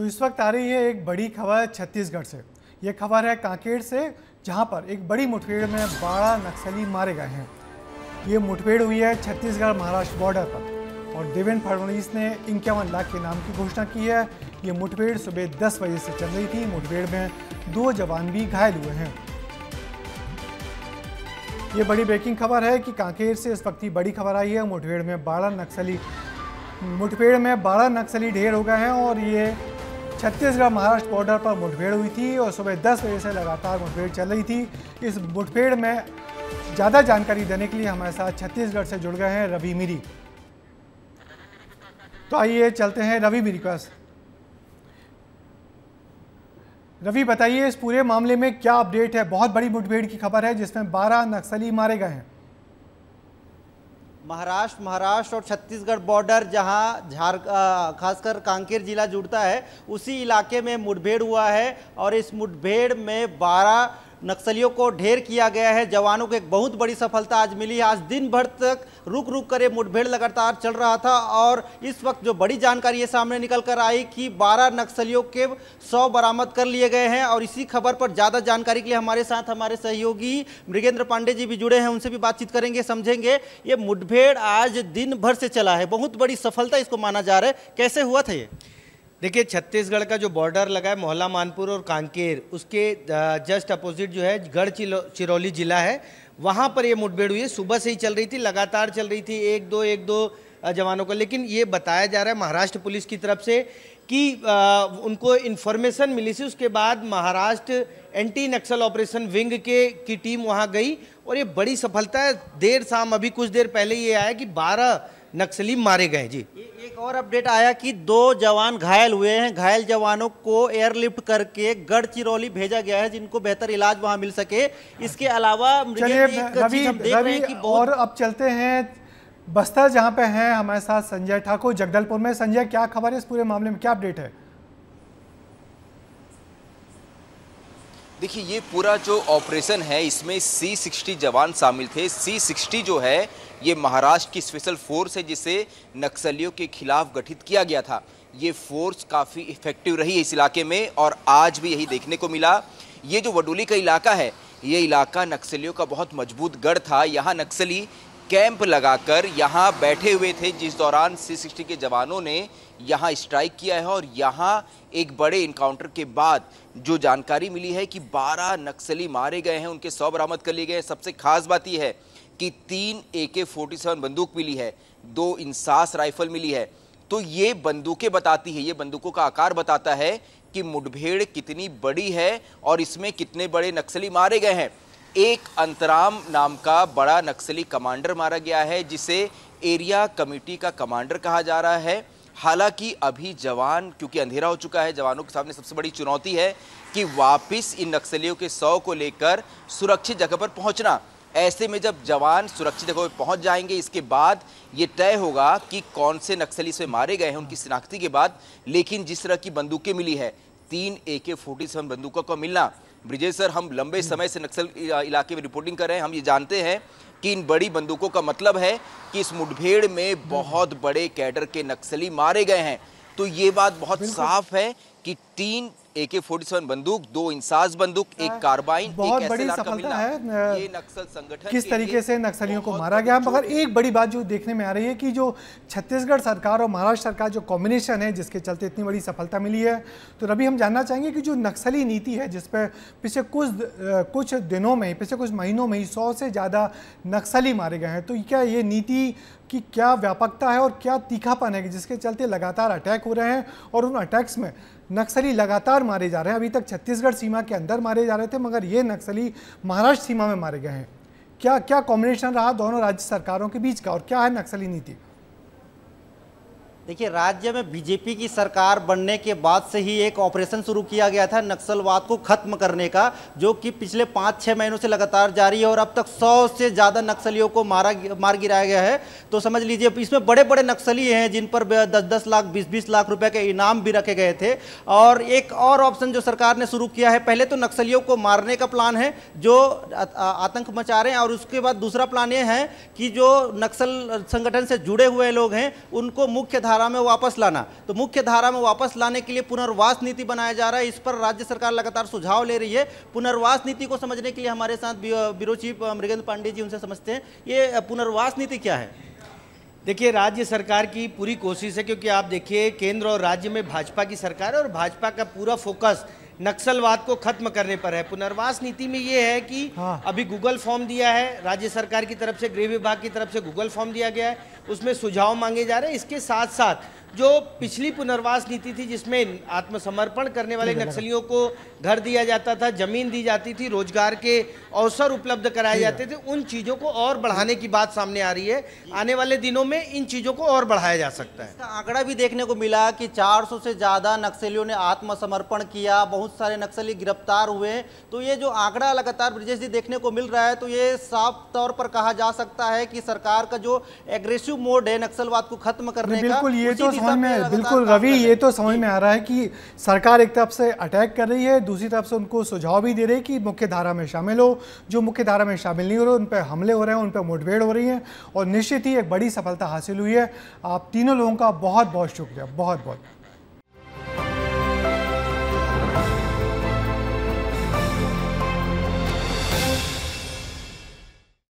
तो इस वक्त आ रही है एक बड़ी खबर छत्तीसगढ़ से ये खबर है कांकेर से जहाँ पर एक बड़ी मुठभेड़ में बारह नक्सली मारे गए हैं ये मुठभेड़ हुई है छत्तीसगढ़ महाराष्ट्र बॉर्डर पर और देवेंद्र फडणवीस ने इक्यावन लाख के नाम की घोषणा की है ये मुठभेड़ सुबह दस बजे से चल रही थी मुठभेड़ में दो जवान भी घायल हुए हैं ये बड़ी ब्रेकिंग खबर है कि कांकेर से इस वक्त की बड़ी खबर आई है मुठभेड़ में बारह नक्सली मुठभेड़ में बारह नक्सली ढेर हो गए हैं और ये छत्तीसगढ़ महाराष्ट्र बॉर्डर पर मुठभेड़ हुई थी और सुबह दस बजे से लगातार मुठभेड़ चल रही थी इस मुठभेड़ में ज़्यादा जानकारी देने के लिए हमारे साथ छत्तीसगढ़ से जुड़ गए हैं रवि मिरी तो आइए चलते हैं रवि मिरी पास रवि बताइए इस पूरे मामले में क्या अपडेट है बहुत बड़ी मुठभेड़ की खबर है जिसमें 12 नक्सली मारे गए हैं महाराष्ट्र महाराष्ट्र और छत्तीसगढ़ बॉर्डर जहां झार खासकर कांकेर जिला जुड़ता है उसी इलाके में मुठभेड़ हुआ है और इस मुठभेड़ में 12 नक्सलियों को ढेर किया गया है जवानों को एक बहुत बड़ी सफलता आज मिली है आज दिन भर तक रुक रुक कर ये मुठभेड़ लगातार चल रहा था और इस वक्त जो बड़ी जानकारी ये सामने निकल कर आई कि 12 नक्सलियों के सौ बरामद कर लिए गए हैं और इसी खबर पर ज़्यादा जानकारी के लिए हमारे साथ हमारे सहयोगी मृगेंद्र पांडे जी भी जुड़े हैं उनसे भी बातचीत करेंगे समझेंगे ये मुठभेड़ आज दिन भर से चला है बहुत बड़ी सफलता इसको माना जा रहा है कैसे हुआ था ये देखिए छत्तीसगढ़ का जो बॉर्डर लगा है मोहला मानपुर और कांकेर उसके जस्ट अपोजिट जो है गढ़ चिरौली जिला है वहाँ पर ये मुठभेड़ हुई है सुबह से ही चल रही थी लगातार चल रही थी एक दो एक दो जवानों को लेकिन ये बताया जा रहा है महाराष्ट्र पुलिस की तरफ से कि आ, उनको इन्फॉर्मेशन मिली थी उसके बाद Maharashtra anti Naxal operation wing के की टीम वहाँ गई और ये बड़ी सफलता है देर शाम अभी कुछ देर पहले ये आया कि बारह नक्सली मारे गए जी एक और अपडेट आया कि दो जवान घायल हुए हैं घायल जवानों को एयरलिफ्ट करके गढ़चिरौली भेजा गया है जिनको बेहतर इलाज वहां मिल सके इसके अलावा और अब चलते हैं बस्तर जहाँ पे हैं हमारे साथ संजय ठाकुर जगदलपुर में संजय क्या खबर है इस पूरे मामले में क्या अपडेट है देखिए ये पूरा जो ऑपरेशन है इसमें सी सिक्सटी जवान शामिल थे सी सिक्सटी जो है ये महाराष्ट्र की स्पेशल फोर्स है जिसे नक्सलियों के खिलाफ गठित किया गया था ये फोर्स काफ़ी इफेक्टिव रही इस इलाके में और आज भी यही देखने को मिला ये जो वडोली का इलाका है ये इलाका नक्सलियों का बहुत मजबूत गढ़ था यहाँ नक्सली कैंप लगाकर यहाँ बैठे हुए थे जिस दौरान सी सिक्सटी के जवानों ने यहाँ स्ट्राइक किया है और यहाँ एक बड़े इनकाउंटर के बाद जो जानकारी मिली है कि 12 नक्सली मारे गए हैं उनके सौ बरामद कर लिए गए हैं सबसे खास बात यह है कि तीन ए के फोर्टी सेवन बंदूक मिली है दो इंसास राइफल मिली है तो ये बंदूकें बताती है ये बंदूकों का आकार बताता है कि मुठभेड़ कितनी बड़ी है और इसमें कितने बड़े नक्सली मारे गए हैं एक अंतराम नाम का बड़ा नक्सली कमांडर मारा गया है जिसे एरिया कमेटी का कमांडर कहा जा रहा है हालांकि अभी जवान क्योंकि अंधेरा हो चुका है जवानों के सामने सबसे बड़ी चुनौती है कि वापस इन नक्सलियों के शव को लेकर सुरक्षित जगह पर पहुंचना ऐसे में जब जवान सुरक्षित जगह पर पहुंच जाएंगे इसके बाद ये तय होगा कि कौन से नक्सली इसमें मारे गए हैं उनकी शिनाख्ती के बाद लेकिन जिस तरह की बंदूकें मिली है तीन ए के फोर्टी सेवन बंदूकों का मिलना ब्रिजेश सर हम लंबे समय से नक्सल इलाके में रिपोर्टिंग कर रहे हैं हम ये जानते हैं कि इन बड़ी बंदूकों का मतलब है कि इस मुठभेड़ में बहुत बड़े कैडर के नक्सली मारे गए हैं तो ये बात बहुत साफ है कि तीन ए के फोर्टी सेवन बंदूक दो इंसास बंदूक एक हाँ। कार्बाइन बहुत एक बड़ी सफलता है ये नक्सल संगठन किस तरीके से नक्सलियों को मारा गया मगर एक बड़ी बात जो देखने में आ रही है कि जो छत्तीसगढ़ सरकार और महाराष्ट्र सरकार जो कॉम्बिनेशन है जिसके चलते इतनी बड़ी सफलता मिली है तो रवि हम जानना चाहेंगे कि जो नक्सली नीति है जिस पर पिछले कुछ कुछ दिनों में पिछले कुछ महीनों में ही सौ से ज़्यादा नक्सली मारे गए हैं तो क्या ये नीति कि क्या व्यापकता है और क्या तीखापन है जिसके चलते लगातार अटैक हो रहे हैं और उन अटैक्स में नक्सली लगातार मारे जा रहे हैं अभी तक छत्तीसगढ़ सीमा के अंदर मारे जा रहे थे मगर ये नक्सली महाराष्ट्र सीमा में मारे गए हैं क्या क्या कॉम्बिनेशन रहा दोनों राज्य सरकारों के बीच का और क्या है नक्सली नीति देखिए राज्य में बीजेपी की सरकार बनने के बाद से ही एक ऑपरेशन शुरू किया गया था नक्सलवाद को खत्म करने का जो कि पिछले पाँच छः महीनों से लगातार जारी है और अब तक सौ से ज़्यादा नक्सलियों को मारा मार गिराया गया है तो समझ लीजिए इसमें बड़े बड़े नक्सली हैं जिन पर दस दस लाख बीस बीस लाख रुपए के इनाम भी रखे गए थे और एक और ऑप्शन जो सरकार ने शुरू किया है पहले तो नक्सलियों को मारने का प्लान है जो आतंक मचा रहे हैं और उसके बाद दूसरा प्लान ये है कि जो नक्सल संगठन से जुड़े हुए लोग हैं उनको मुख्य धारा धारा में वापस लाना तो मुख्य धारा में वापस लाने के लिए पुनर्वास नीति बनाया जा रहा है इस पर राज्य सरकार लगातार सुझाव ले रही है पुनर्वास नीति को समझने के लिए हमारे साथ ब्यूरो चीफ मृगेंद्र पांडे जी उनसे समझते हैं ये पुनर्वास नीति क्या है देखिए राज्य सरकार की पूरी कोशिश है क्योंकि आप देखिए केंद्र और राज्य में भाजपा की सरकार है और भाजपा का पूरा फोकस नक्सलवाद को खत्म करने पर है पुनर्वास नीति में ये है कि हाँ। अभी गूगल फॉर्म दिया है राज्य सरकार की तरफ से गृह विभाग की तरफ से गूगल फॉर्म दिया गया है उसमें सुझाव मांगे जा रहे हैं इसके साथ साथ जो पिछली पुनर्वास नीति थी जिसमें आत्मसमर्पण करने वाले नक्सलियों को घर दिया जाता था जमीन दी जाती थी रोजगार के अवसर उपलब्ध कराए जाते थे उन चीज़ों को और बढ़ाने की बात सामने आ रही है आने वाले दिनों में इन चीज़ों को और बढ़ाया जा सकता है आंकड़ा भी देखने को मिला कि 400 से ज़्यादा नक्सलियों ने आत्मसमर्पण किया बहुत सारे नक्सली गिरफ्तार हुए तो ये जो आंकड़ा लगातार ब्रजेश जी देखने को मिल रहा है तो ये साफ तौर पर कहा जा सकता है कि सरकार का जो एग्रेसिव मोड है नक्सलवाद को खत्म करने का बिल्कुल ये समझ में बिल्कुल रवि ये तो समझ में आ रहा है कि सरकार एक तरफ से अटैक कर रही है दूसरी तरफ से उनको सुझाव भी दे रही है कि मुख्य धारा में शामिल हो जो मुख्य धारा में शामिल नहीं हो रहे उन पर हमले हो रहे हैं उन पर मुठभेड़ हो रही है और निश्चित ही एक बड़ी सफलता हासिल हुई है आप तीनों लोगों का बहुत बहुत शुक्रिया बहुत बहुत